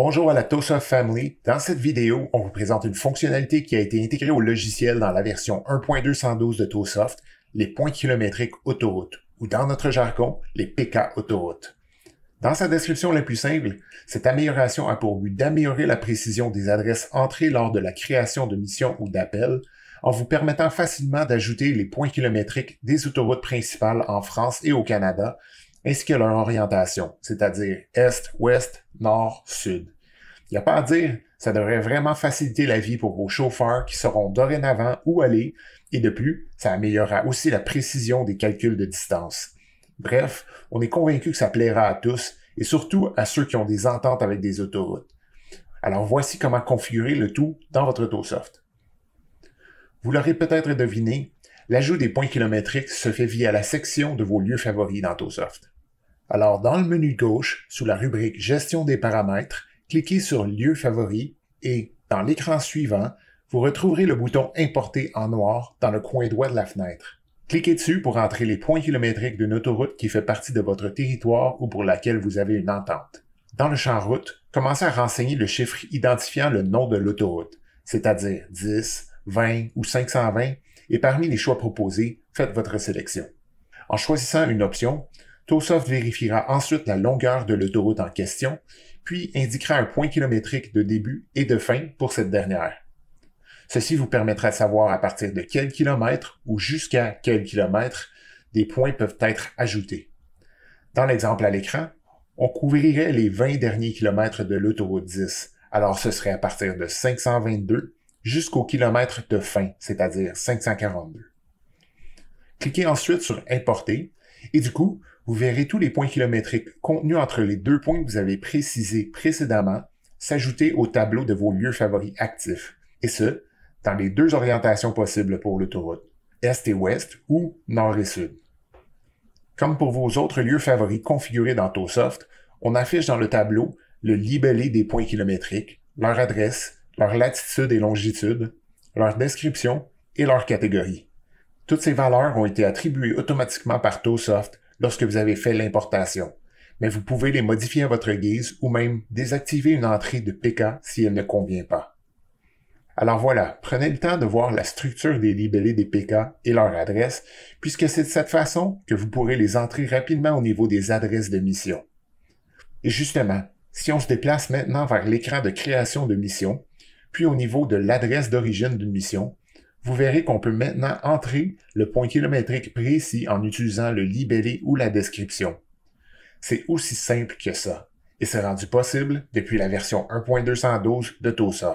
Bonjour à la TOSOFT Family. Dans cette vidéo, on vous présente une fonctionnalité qui a été intégrée au logiciel dans la version 1.212 de Tosoft, les points kilométriques autoroutes, ou dans notre jargon, les PK autoroutes. Dans sa description la plus simple, cette amélioration a pour but d'améliorer la précision des adresses entrées lors de la création de missions ou d'appels, en vous permettant facilement d'ajouter les points kilométriques des autoroutes principales en France et au Canada, ainsi que leur orientation, c'est-à-dire est, ouest, nord, sud. Il n'y a pas à dire, ça devrait vraiment faciliter la vie pour vos chauffeurs qui sauront dorénavant où aller et de plus, ça améliorera aussi la précision des calculs de distance. Bref, on est convaincu que ça plaira à tous et surtout à ceux qui ont des ententes avec des autoroutes. Alors voici comment configurer le tout dans votre AutoSoft. Vous l'aurez peut-être deviné, l'ajout des points kilométriques se fait via la section de vos lieux favoris dans Tosoft. Alors, dans le menu gauche, sous la rubrique Gestion des paramètres, cliquez sur Lieux favoris et, dans l'écran suivant, vous retrouverez le bouton Importer en noir dans le coin droit de la fenêtre. Cliquez dessus pour entrer les points kilométriques d'une autoroute qui fait partie de votre territoire ou pour laquelle vous avez une entente. Dans le champ route, commencez à renseigner le chiffre identifiant le nom de l'autoroute, c'est-à-dire 10, 20 ou 520, et parmi les choix proposés, faites votre sélection. En choisissant une option, Tosoft vérifiera ensuite la longueur de l'autoroute en question, puis indiquera un point kilométrique de début et de fin pour cette dernière. Ceci vous permettra de savoir à partir de quel kilomètre ou jusqu'à quel kilomètre des points peuvent être ajoutés. Dans l'exemple à l'écran, on couvrirait les 20 derniers kilomètres de l'autoroute 10, alors ce serait à partir de 522 jusqu'au kilomètre de fin, c'est-à-dire 542. Cliquez ensuite sur Importer et du coup, vous verrez tous les points kilométriques contenus entre les deux points que vous avez précisés précédemment s'ajouter au tableau de vos lieux favoris actifs, et ce, dans les deux orientations possibles pour l'autoroute, Est et Ouest ou Nord et Sud. Comme pour vos autres lieux favoris configurés dans TOSoft, on affiche dans le tableau le libellé des points kilométriques, leur adresse leur latitude et longitude, leur description et leur catégorie. Toutes ces valeurs ont été attribuées automatiquement par TOSOFT lorsque vous avez fait l'importation, mais vous pouvez les modifier à votre guise ou même désactiver une entrée de PK si elle ne convient pas. Alors voilà, prenez le temps de voir la structure des libellés des PK et leur adresse, puisque c'est de cette façon que vous pourrez les entrer rapidement au niveau des adresses de mission. Et justement, si on se déplace maintenant vers l'écran de création de mission, puis au niveau de l'adresse d'origine d'une mission, vous verrez qu'on peut maintenant entrer le point kilométrique précis en utilisant le libellé ou la description. C'est aussi simple que ça, et c'est rendu possible depuis la version 1.212 de TOSA.